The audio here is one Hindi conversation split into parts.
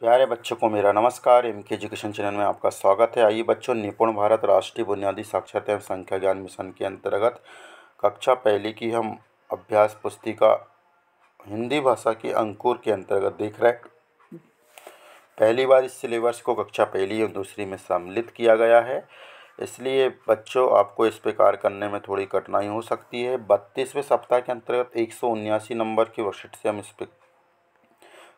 प्यारे बच्चों को मेरा नमस्कार एम के एजुकेशन चैनल में आपका स्वागत है आइए बच्चों निपुण भारत राष्ट्रीय बुनियादी साक्षरता एवं संख्या ज्ञान मिशन के अंतर्गत कक्षा पहली की हम अभ्यास पुस्तिका हिंदी भाषा के अंकुर के अंतर्गत देख रहे हैं पहली बार इस सिलेबस को कक्षा पहली और दूसरी में सम्मिलित किया गया है इसलिए बच्चों आपको इस पे कार्य करने में थोड़ी कठिनाई हो सकती है बत्तीसवें सप्ताह के अंतर्गत एक नंबर की वर्कशीट से हम इस पर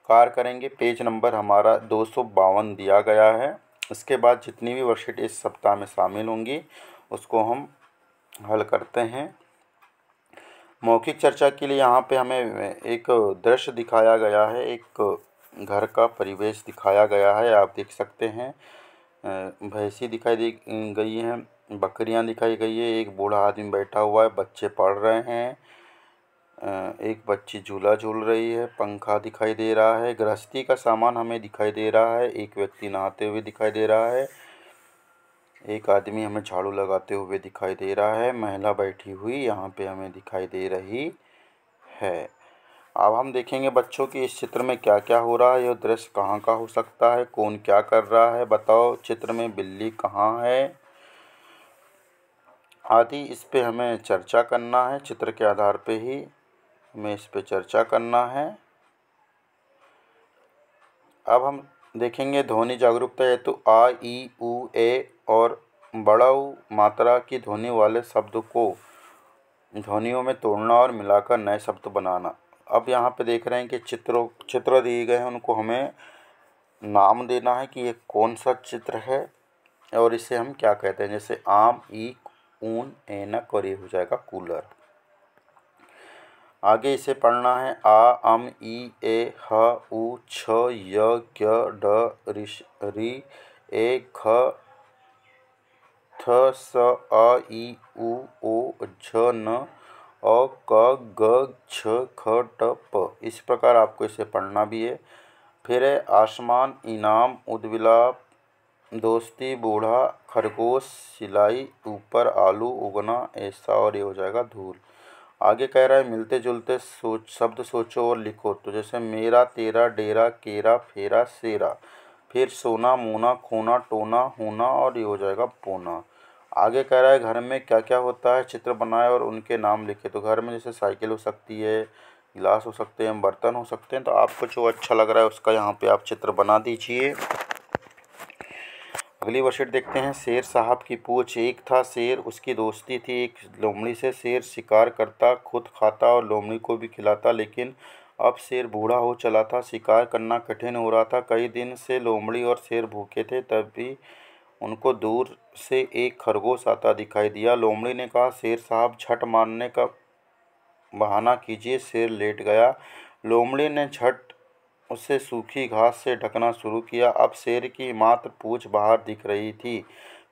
कार करेंगे पेज नंबर हमारा दो दिया गया है इसके बाद जितनी भी वर्कशीट इस सप्ताह में शामिल होंगी उसको हम हल करते हैं मौखिक चर्चा के लिए यहाँ पे हमें एक दृश्य दिखाया गया है एक घर का परिवेश दिखाया गया है आप देख सकते हैं भैंसी दिखाई दी गई हैं बकरियाँ दिखाई गई है एक बूढ़ा आदमी बैठा हुआ है बच्चे पढ़ रहे हैं अ एक बच्ची झूला झूल रही है पंखा दिखाई दे रहा है गृहस्थी का सामान हमें दिखाई दे रहा है एक व्यक्ति नहाते हुए दिखाई दे रहा है एक आदमी हमें झाड़ू लगाते हुए दिखाई दे रहा है महिला बैठी हुई यहाँ पे हमें दिखाई दे रही है अब हम देखेंगे बच्चों की इस चित्र में क्या क्या हो रहा है यह दृश्य कहाँ का हो सकता है कौन क्या कर रहा है बताओ चित्र में बिल्ली कहाँ है आदि इस पे हमें चर्चा करना है चित्र के आधार पे ही हमें इस पर चर्चा करना है अब हम देखेंगे ध्वनि जागरूकता हेतु आ ई ऊ ए और बड़ा उ मात्रा की ध्वनि वाले शब्द को ध्वनियों में तोड़ना और मिलाकर नए शब्द बनाना अब यहाँ पे देख रहे हैं कि चित्रों चित्र दिए गए हैं उनको हमें नाम देना है कि ये कौन सा चित्र है और इसे हम क्या कहते हैं जैसे आम ई ऊन एनक और ये हो जाएगा कूलर आगे इसे पढ़ना है आ अम ई ए ह उ छ य क ड ऋष री ए ख थ स अ ई उ ओ झ न अ क ग छ ख ट प इस प्रकार आपको इसे पढ़ना भी है फिर है आसमान इनाम उद्विलाप दोस्ती बूढ़ा खरगोश सिलाई ऊपर आलू उगना ऐसा और ये हो जाएगा धूल आगे कह रहा है मिलते जुलते सोच शब्द सोचो और लिखो तो जैसे मेरा तेरा डेरा केरा फेरा सेरा फिर सोना मोना खोना टोना होना और ये हो जाएगा पोना आगे कह रहा है घर में क्या क्या होता है चित्र बनाए और उनके नाम लिखे तो घर में जैसे साइकिल हो सकती है गिलास हो सकते हैं बर्तन हो सकते हैं तो आपको जो अच्छा लग रहा है उसका यहाँ पे आप चित्र बना दीजिए अगली वर्षेट देखते हैं शेर साहब की पूछ एक था शेर उसकी दोस्ती थी एक लोमड़ी से शेर शिकार करता खुद खाता और लोमड़ी को भी खिलाता लेकिन अब शेर बूढ़ा हो चला था शिकार करना कठिन हो रहा था कई दिन से लोमड़ी और शेर भूखे थे तब भी उनको दूर से एक खरगोश आता दिखाई दिया लोमड़ी ने कहा शेर साहब झट मारने का बहाना कीजिए शेर लेट गया लोमड़ी ने झट उसे सूखी घास से ढकना शुरू किया अब शेर की मात्र पूछ बाहर दिख रही थी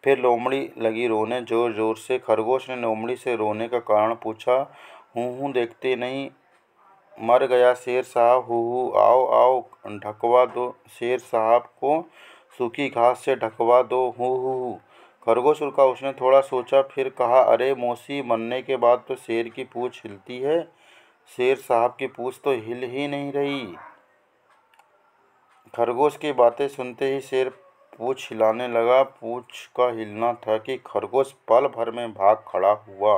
फिर लोमड़ी लगी रोने ज़ोर ज़ोर से खरगोश ने लोमड़ी से रोने का कारण पूछा हूँ हूँ देखते नहीं मर गया शेर साहब हु हु आओ आओ ढकवा दो शेर साहब को सूखी घास से ढकवा दो हु हु हु खरगोश रुका उसने थोड़ा सोचा फिर कहा अरे मौसी मरने के बाद तो शेर की पूँछ हिलती है शेर साहब की पूछ तो हिल ही नहीं रही खरगोश की बातें सुनते ही शेर पूछ हिलाने लगा पूछ का हिलना था कि खरगोश पल भर में भाग खड़ा हुआ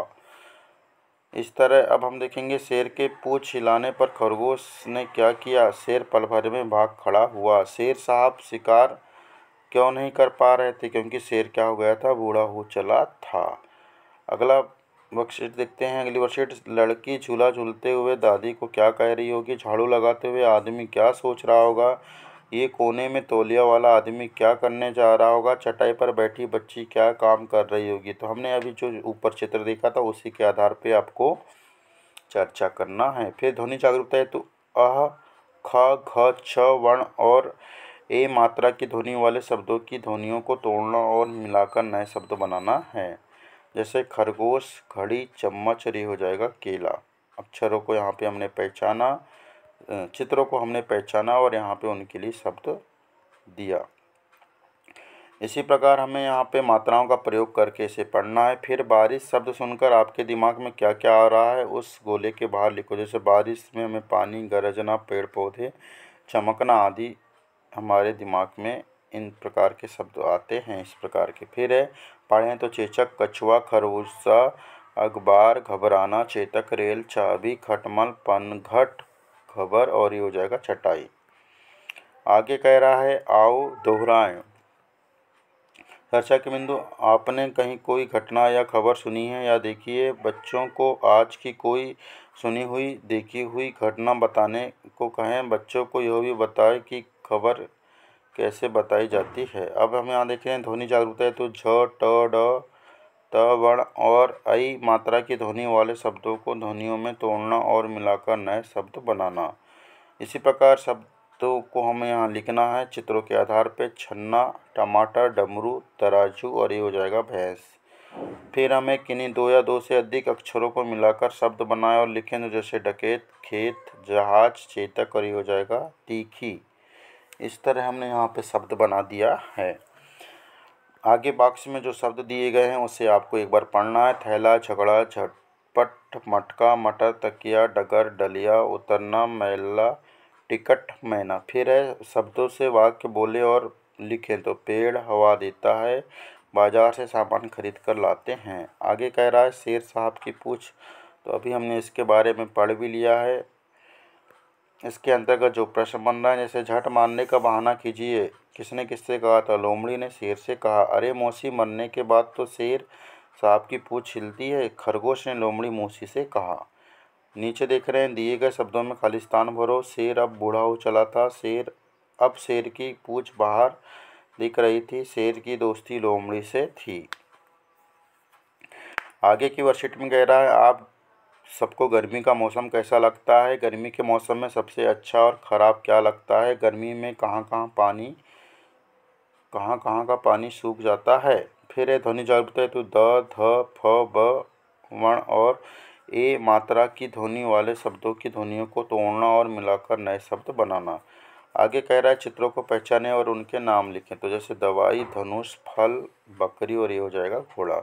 इस तरह अब हम देखेंगे शेर के पूछ हिलाने पर खरगोश ने क्या किया शेर पल भर में भाग खड़ा हुआ शेर साहब शिकार क्यों नहीं कर पा रहे थे क्योंकि शेर क्या हो गया था बूढ़ा हो चला था अगला वर्कशीट देखते हैं अगली वर्कशीट लड़की झूला झूलते हुए दादी को क्या कह रही होगी झाड़ू लगाते हुए आदमी क्या सोच रहा होगा ये कोने में तोलिया वाला आदमी क्या करने जा रहा होगा चटाई पर बैठी बच्ची क्या काम कर रही होगी तो हमने अभी जो ऊपर चित्र देखा था उसी के आधार पे आपको चर्चा करना है फिर ध्वनि जागरूकता है तो अह ख घ छ वर्ण और ए मात्रा की ध्वनि वाले शब्दों की ध्वनियों को तोड़ना और मिलाकर नए शब्द बनाना है जैसे खरगोश घड़ी चम्मच रे हो जाएगा केला अक्षरों को यहाँ पे हमने पहचाना चित्रों को हमने पहचाना और यहाँ पे उनके लिए शब्द दिया इसी प्रकार हमें यहाँ पे मात्राओं का प्रयोग करके इसे पढ़ना है फिर बारिश शब्द सुनकर आपके दिमाग में क्या क्या आ रहा है उस गोले के बाहर लिखो जैसे बारिश में हमें पानी गरजना पेड़ पौधे चमकना आदि हमारे दिमाग में इन प्रकार के शब्द आते हैं इस प्रकार के फिर है पढ़ें तो चेचक कछुआ खरगोशा अखबार घबराना चेतक रेल चाबी खटमल पनघट खबर और ये हो जाएगा छटाई आगे कह रहा है आओ दोहराएं चर्चा के बिंदु आपने कहीं कोई घटना या खबर सुनी है या देखी है बच्चों को आज की कोई सुनी हुई देखी हुई घटना बताने को कहें बच्चों को यह भी बताएं कि खबर कैसे बताई जाती है अब हम यहाँ देख रहे हैं ध्वनि जागरूकता है तो झ ट ड त वर्ण और अई मात्रा की ध्वनि वाले शब्दों को ध्वनियों में तोड़ना और मिलाकर नए शब्द बनाना इसी प्रकार शब्दों को हमें यहाँ लिखना है चित्रों के आधार पर छन्ना टमाटर डमरू तराजू और ये हो जाएगा भैंस फिर हमें किन्हीं दो या दो से अधिक अक्षरों को मिलाकर शब्द बनाए और लिखें तो जैसे डकेत खेत जहाज चेतक और ये हो जाएगा तीखी इस तरह हमने यहाँ पे शब्द बना दिया है आगे बॉक्स में जो शब्द दिए गए हैं उसे आपको एक बार पढ़ना है थैला झगड़ा झटपट मटका मटर तकिया डगर डलिया उतरना मैला टिकट मैना फिर है शब्दों से वाक्य बोले और लिखें तो पेड़ हवा देता है बाज़ार से सामान खरीद कर लाते हैं आगे कह रहा है शेर साहब की पूछ तो अभी हमने इसके बारे में पढ़ भी लिया है इसके अंतर्गत जो प्रश्न बन रहा है जैसे झट मारने का बहाना कीजिए किसने किससे कहा था लोमड़ी ने शेर से कहा अरे मौसी मरने के बाद तो शेर साहब की पूछ छिलती है खरगोश ने लोमड़ी मौसी से कहा नीचे देख रहे हैं दिए गए शब्दों में खालिस्तान भरो शेर अब बूढ़ा हो चला था शेर अब शेर की पूछ बाहर दिख रही थी शेर की दोस्ती लोमड़ी से थी आगे की वर्षिट में कह रहा है आप सबको गर्मी का मौसम कैसा लगता है गर्मी के मौसम में सबसे अच्छा और ख़राब क्या लगता है गर्मी में कहाँ कहाँ पानी कहाँ कहाँ का पानी सूख जाता है फिर ये ध्वनि है तो द ध फ ब वण और ए मात्रा की ध्वनि वाले शब्दों की ध्वनियों को तोड़ना और मिलाकर नए शब्द बनाना आगे कह रहा है चित्रों को पहचाने और उनके नाम लिखें तो जैसे दवाई धनुष फल बकरी और ये हो जाएगा घोड़ा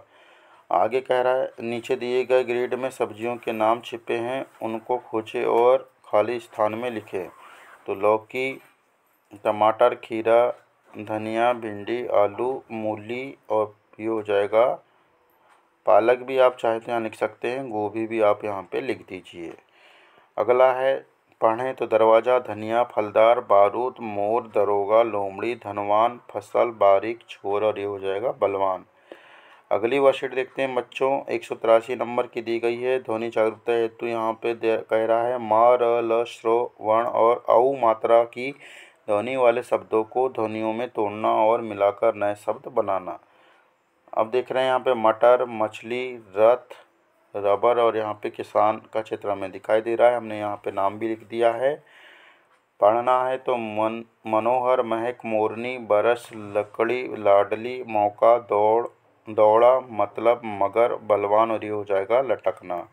आगे कह रहा है नीचे दिए गए ग्रेड में सब्जियों के नाम छिपे हैं उनको खोजें और खाली स्थान में लिखें तो लौकी टमाटर खीरा धनिया भिंडी आलू मूली और ये हो जाएगा पालक भी आप चाहे तो यहाँ लिख सकते हैं गोभी भी आप यहाँ पे लिख दीजिए अगला है पढ़ें तो दरवाज़ा धनिया फलदार बारूद मोर दरोगा लोमड़ी धनवान फसल बारीक छोर और ये हो जाएगा बलवान अगली वर्कशीट देखते हैं बच्चों एक सौ तिरासी नंबर की दी गई है ध्वनि जागरूकता हेतु यहाँ पे कह रहा है म र ल श्रो वर्ण और औ मात्रा की ध्वनि वाले शब्दों को ध्वनियों में तोड़ना और मिलाकर नए शब्द बनाना अब देख रहे हैं यहाँ पे मटर मछली रथ रबर और यहाँ पे किसान का चित्र हमें दिखाई दे रहा है हमने यहाँ पे नाम भी लिख दिया है पढ़ना है तो मन मनोहर महक मोरनी बरस लकड़ी लाडली मौका दौड़ दौड़ा मतलब मगर बलवान और ये हो जाएगा लटकना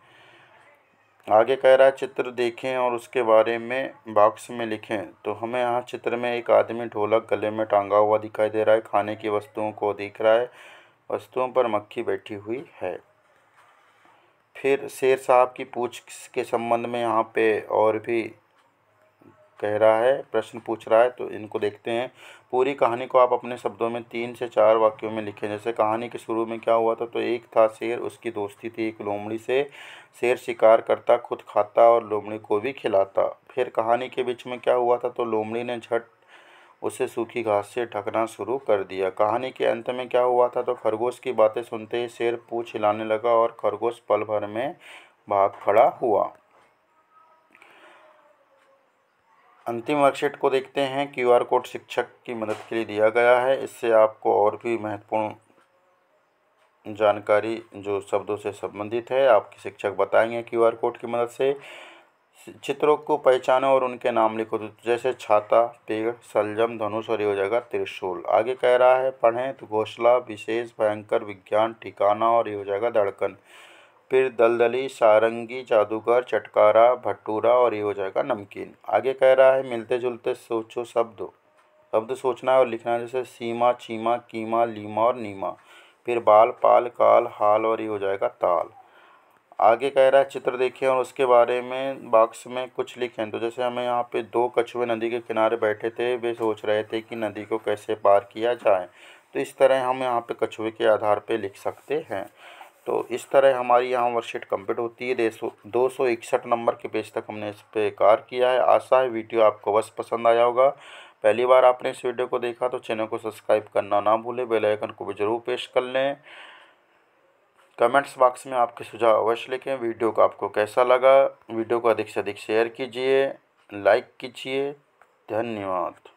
आगे कह रहा है चित्र देखें और उसके बारे में बॉक्स में लिखें तो हमें यहाँ चित्र में एक आदमी ढोलक गले में टांगा हुआ दिखाई दे रहा है खाने की वस्तुओं को दिख रहा है वस्तुओं पर मक्खी बैठी हुई है फिर शेर साहब की पूछ के संबंध में यहाँ पे और भी कह रहा है प्रश्न पूछ रहा है तो इनको देखते हैं पूरी कहानी को आप अपने शब्दों में तीन से चार वाक्यों में लिखें जैसे कहानी के शुरू में क्या हुआ था तो एक था शेर उसकी दोस्ती थी एक लोमड़ी से शेर शिकार करता खुद खाता और लोमड़ी को भी खिलाता फिर कहानी के बीच में क्या हुआ था तो लोमड़ी ने झट उसे सूखी घास से ढकना शुरू कर दिया कहानी के अंत में क्या हुआ था तो खरगोश की बातें सुनते ही शेर पूछ हिलाने लगा और खरगोश पल भर में भाग खड़ा हुआ अंतिम वर्कशीट को देखते हैं क्यूआर कोड शिक्षक की मदद के लिए दिया गया है इससे आपको और भी महत्वपूर्ण जानकारी जो शब्दों से संबंधित है आपके शिक्षक बताएंगे क्यूआर कोड की मदद से चित्रों को पहचानो और उनके नाम लिखो जैसे छाता पेड़ सलजम धनुष और योजगा त्रिशूल आगे कह रहा है पढ़ें तो घोसला विशेष भयंकर विज्ञान ठिकाना और योजगा धड़कन फिर दलदली सारंगी जादूगर चटकारा भट्टूरा और ये हो जाएगा नमकीन आगे कह रहा है मिलते जुलते सोचो शब्द शब्द सोचना है और लिखना है जैसे सीमा चीमा कीमा लीमा और नीमा फिर बाल पाल काल हाल और ये हो जाएगा ताल आगे कह रहा है चित्र देखें और उसके बारे में बॉक्स में कुछ लिखें तो जैसे हमें यहाँ पे दो कछुए नदी के किनारे बैठे थे वे सोच रहे थे कि नदी को कैसे पार किया जाए तो इस तरह हम यहाँ पे कछुए के आधार पे लिख सकते हैं तो इस तरह हमारी यहाँ वर्कशीट कंप्लीट होती है दो सौ इकसठ नंबर के पेज तक हमने इस पर कार किया है आशा है वीडियो आपको बस पसंद आया होगा पहली बार आपने इस वीडियो को देखा तो चैनल को सब्सक्राइब करना ना भूलें बेल आइकन को भी ज़रूर पेश कर लें कमेंट्स बॉक्स में आपके सुझाव अवश्य लिखें वीडियो को आपको कैसा लगा वीडियो को अधिक से अधिक शेयर कीजिए लाइक कीजिए धन्यवाद